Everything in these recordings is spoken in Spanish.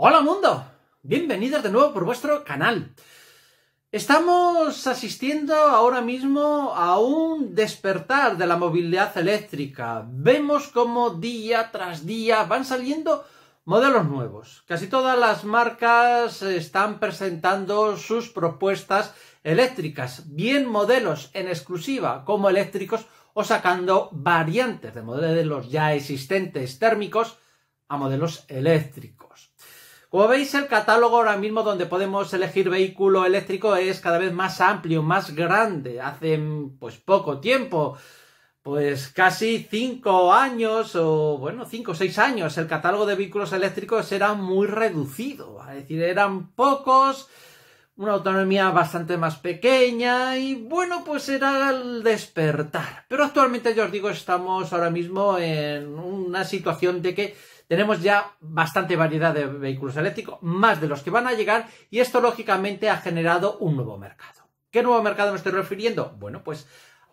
Hola mundo, bienvenidos de nuevo por vuestro canal. Estamos asistiendo ahora mismo a un despertar de la movilidad eléctrica. Vemos cómo día tras día van saliendo modelos nuevos. Casi todas las marcas están presentando sus propuestas eléctricas, bien modelos en exclusiva como eléctricos o sacando variantes de modelos ya existentes térmicos a modelos eléctricos. Como veis, el catálogo ahora mismo donde podemos elegir vehículo eléctrico es cada vez más amplio, más grande. Hace pues poco tiempo, pues casi cinco años o bueno, cinco o seis años, el catálogo de vehículos eléctricos era muy reducido. Es decir, eran pocos, una autonomía bastante más pequeña y bueno, pues era el despertar. Pero actualmente, yo os digo, estamos ahora mismo en una situación de que tenemos ya bastante variedad de vehículos eléctricos, más de los que van a llegar, y esto lógicamente ha generado un nuevo mercado. ¿Qué nuevo mercado me estoy refiriendo? Bueno, pues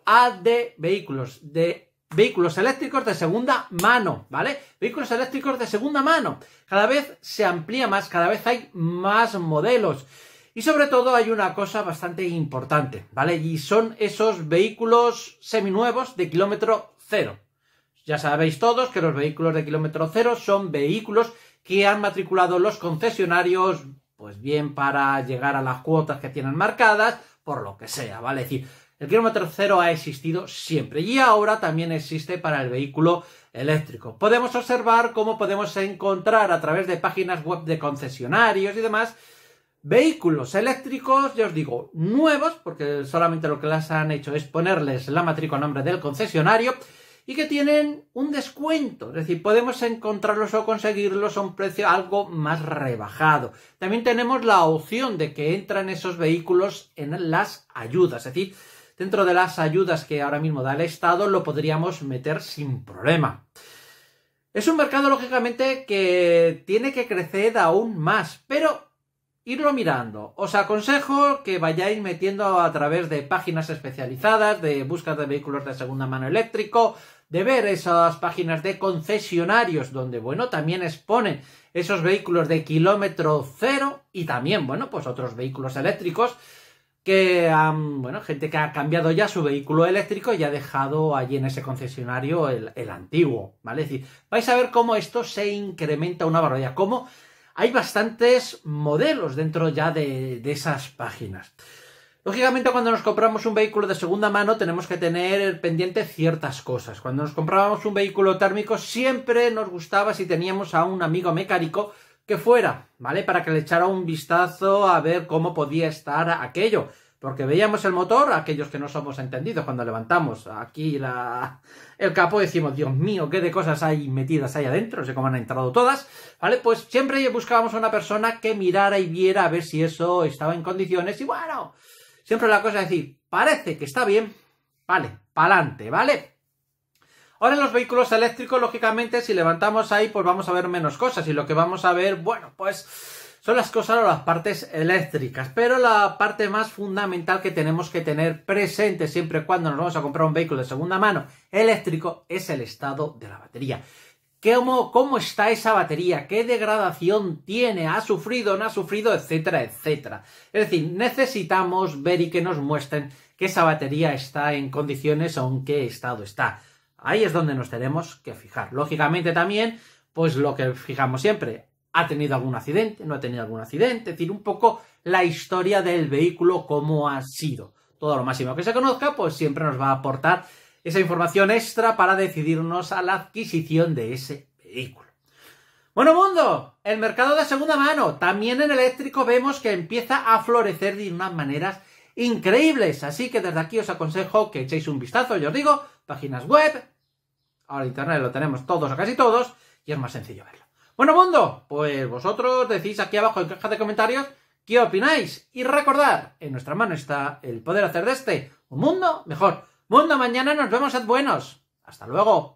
a de vehículos de vehículos eléctricos de segunda mano, ¿vale? Vehículos eléctricos de segunda mano. Cada vez se amplía más, cada vez hay más modelos. Y sobre todo hay una cosa bastante importante, ¿vale? Y son esos vehículos seminuevos de kilómetro cero. Ya sabéis todos que los vehículos de kilómetro cero son vehículos que han matriculado los concesionarios, pues bien para llegar a las cuotas que tienen marcadas, por lo que sea, ¿vale? Es decir, el kilómetro cero ha existido siempre y ahora también existe para el vehículo eléctrico. Podemos observar cómo podemos encontrar a través de páginas web de concesionarios y demás vehículos eléctricos, ya os digo, nuevos, porque solamente lo que las han hecho es ponerles la matrícula a nombre del concesionario y que tienen un descuento, es decir, podemos encontrarlos o conseguirlos a un precio algo más rebajado. También tenemos la opción de que entran esos vehículos en las ayudas, es decir, dentro de las ayudas que ahora mismo da el Estado lo podríamos meter sin problema. Es un mercado, lógicamente, que tiene que crecer aún más, pero irlo mirando. Os aconsejo que vayáis metiendo a través de páginas especializadas, de búsqueda de vehículos de segunda mano eléctrico, de ver esas páginas de concesionarios donde, bueno, también exponen esos vehículos de kilómetro cero y también, bueno, pues otros vehículos eléctricos que han, bueno, gente que ha cambiado ya su vehículo eléctrico y ha dejado allí en ese concesionario el, antiguo, ¿vale? Es decir, vais a ver cómo esto se incrementa una barbaridad, cómo hay bastantes modelos dentro ya de, de esas páginas. Lógicamente, cuando nos compramos un vehículo de segunda mano, tenemos que tener pendiente ciertas cosas. Cuando nos comprábamos un vehículo térmico, siempre nos gustaba si teníamos a un amigo mecánico que fuera, ¿vale? Para que le echara un vistazo a ver cómo podía estar aquello. Porque veíamos el motor, aquellos que no somos entendidos, cuando levantamos aquí la, el capó decimos, Dios mío, qué de cosas hay metidas ahí adentro, no sé cómo han entrado todas, ¿vale? Pues siempre buscábamos a una persona que mirara y viera a ver si eso estaba en condiciones y bueno, siempre la cosa es decir, parece que está bien, vale, pa'lante, ¿vale? Ahora en los vehículos eléctricos, lógicamente, si levantamos ahí, pues vamos a ver menos cosas y lo que vamos a ver, bueno, pues son las cosas o las partes eléctricas, pero la parte más fundamental que tenemos que tener presente siempre cuando nos vamos a comprar un vehículo de segunda mano eléctrico es el estado de la batería. ¿Cómo, cómo está esa batería? ¿Qué degradación tiene? ¿Ha sufrido? ¿No ha sufrido? Etcétera, etcétera. Es decir, necesitamos ver y que nos muestren que esa batería está en condiciones o en qué estado está. Ahí es donde nos tenemos que fijar. Lógicamente también, pues lo que fijamos siempre, ha tenido algún accidente, no ha tenido algún accidente, es decir, un poco la historia del vehículo, cómo ha sido. Todo lo máximo que se conozca, pues siempre nos va a aportar esa información extra para decidirnos a la adquisición de ese vehículo. Bueno, mundo, el mercado de segunda mano, también en eléctrico vemos que empieza a florecer de unas maneras increíbles. Así que desde aquí os aconsejo que echéis un vistazo, yo os digo, páginas web, ahora internet lo tenemos todos o casi todos, y es más sencillo verlo. Bueno, mundo, pues vosotros decís aquí abajo en caja de comentarios qué opináis. Y recordad, en nuestra mano está el poder hacer de este un mundo mejor. Mundo, mañana nos vemos, sed buenos. Hasta luego.